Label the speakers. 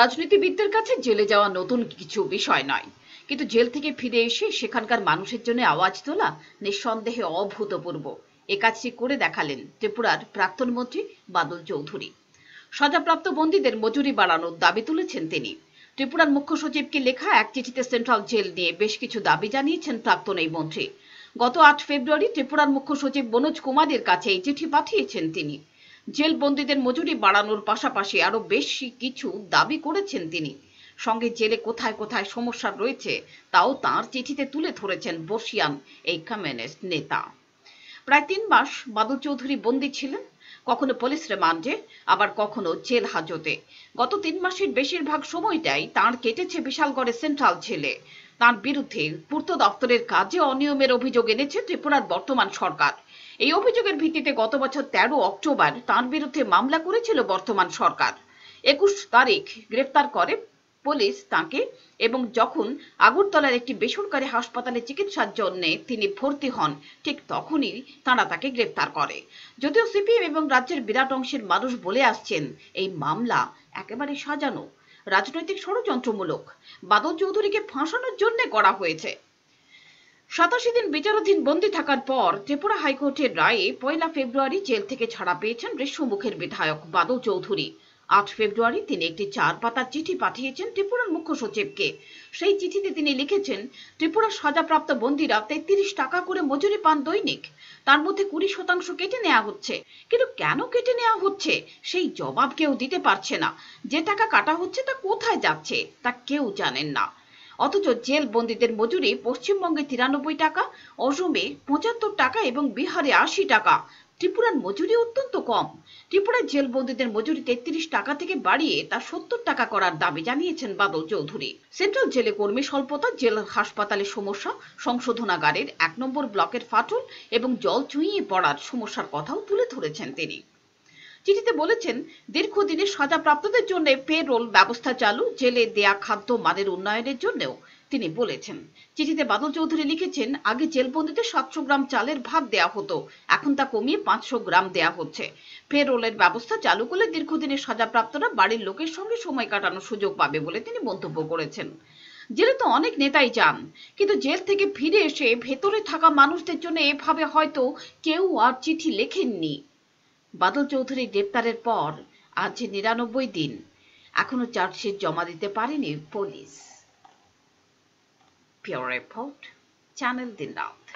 Speaker 1: রাজনীতিবিদদের কাছে জেলে যাওয়া নতুন কিছু বিষয় নয় কিন্তু জেল থেকে ফিরে এসে সেখানকার মানুষের জন্য আওয়াজ তোলা নিঃসন্দেহে অভূতপূর্ব এ কাজটি করে দেখালেন ত্রিপুরার প্রাক্তন মন্ত্রী বাদল চৌধুরী সাজাপ্রাপ্ত বন্দীদের মজুরি বাড়ানোর দাবি তুলেছেন তিনি ত্রিপুরার মুখ্য সচিবকে লেখা এক চিঠিতে সেন্ট্রাল জেল নিয়ে বেশ কিছু দাবি জানিয়েছেন প্রাক্তন এই মন্ত্রী গত আট ফেব্রুয়ারি ত্রিপুরার মুখ্য সচিব মনোজ কুমারের কাছে এই চিঠি পাঠিয়েছেন তিনি জেলবন্দীদের মজুরি বাড়ানোর পাশাপাশি আরো বেশি কিছু দাবি করেছেন তিনি সঙ্গে জেলে কোথায় কোথায় সমস্যা রয়েছে তাও তার চিঠিতে তুলে ধরেছেন বর্ষিয়ান এই কমিউনিস্ট নেতা প্রায় তিন মাস বাদু চৌধুরী বন্দী ছিলেন কখনো পুলিশ রিমান্ডে আবার কখনো জেল হাজতে গত তিন মাসের বেশিরভাগ সময়টাই তার কেটেছে বিশালগড়ের সেন্ট্রাল জেলে তার বিরুদ্ধে পূর্ত দপ্তরের কাজে অনিয়মের অভিযোগ এনেছে ত্রিপুরার বর্তমান সরকার এই অভিযোগের ভিত্তিতে গত বছর তেরো অক্টোবর তার বিরুদ্ধে মামলা করেছিল বর্তমান সরকার একুশ তারিখ গ্রেফতার করে পুলিশ তাকে এবং যখন আগরতলার একটি বেসরকারি হাসপাতালে চিকিৎসার জন্য তিনি ভর্তি হন ঠিক তখনই তারা তাকে গ্রেপ্তার করে যদিও সিপিএম এবং রাজ্যের বিরাট অংশের মানুষ বলে আসছেন এই মামলা একেবারে সাজানো রাজনৈতিক ষড়যন্ত্রমূলক বাদল চৌধুরীকে ফাঁসানোর জন্য করা হয়েছে সাতাশি দিন বিচারাধীন বন্দী থাকার পর ত্রিপুরা হাইকোর্টের রায়ে পয়লা ফেব্রুয়ারি জেল থেকে ছাড়া পেয়েছেন রেশমুখের বিধায়ক বাদল চৌধুরী আট ফেব্রুয়ারি তিনি একটি চার পাতার চিঠি পাঠিয়েছেন ত্রিপুরার মুখ্য সচিবকে সেই চিঠিতে তিনি লিখেছেন ত্রিপুরার সাজাপ্রাপ্ত বন্দীরা তেত্রিশ টাকা করে মজুরি পান দৈনিক তার মধ্যে কুড়ি শতাংশ কেটে নেওয়া হচ্ছে কিন্তু কেন কেটে নেওয়া হচ্ছে সেই জবাব কেউ দিতে পারছে না যে টাকা কাটা হচ্ছে তা কোথায় যাচ্ছে তা কেউ জানেন না অথচ জেল বন্দীদের মজুরি পশ্চিমবঙ্গে তিরানব্বই টাকা অসমে পঁচাত্তর টাকা এবং বিহারে আশি টাকা ত্রিপুরার মজুরি অত্যন্ত কম ত্রিপুরার বন্দীদের মজুরি তেত্রিশ টাকা থেকে বাড়িয়ে তা সত্তর টাকা করার দাবি জানিয়েছেন বাদল চৌধুরী সেন্ট্রাল জেলে কর্মী স্বল্পতা জেল হাসপাতালে সমস্যা সংশোধনাগারের এক নম্বর ব্লকের ফাটল এবং জল চুঁইয়ে পড়ার সমস্যার কথাও তুলে ধরেছেন তিনি চিঠিতে বলেছেন দীর্ঘদিনে সাজাপ্রাপ্তদের জন্য পে রোল ব্যবস্থা চালু জেলে দেয়া খাদ্য মানের উন্নয়নের জন্যও তিনি বলেছেন চিঠিতে বাদল চৌধুরী লিখেছেন আগে জেলবন্দিতে সাতশো গ্রাম চালের ভাগ দেয়া হতো এখন তা কমিয়ে পাঁচশো গ্রাম দেয়া হচ্ছে ফের রোলের ব্যবস্থা চালু করলে দীর্ঘদিনে সাজাপ্রাপ্তরা বাড়ির লোকের সঙ্গে সময় কাটানোর সুযোগ পাবে বলে তিনি মন্তব্য করেছেন জেলে তো অনেক নেতাই যান কিন্তু জেল থেকে ফিরে এসে ভেতরে থাকা মানুষদের জন্য এভাবে হয়তো কেউ আর চিঠি লেখেননি বাদল চৌধুরী গ্রেপ্তারের পর আজ নিরানব্বই দিন এখনো চার্জশিট জমা দিতে পারেনি পুলিশ রিপোর্ট চ্যানেল দিন রাত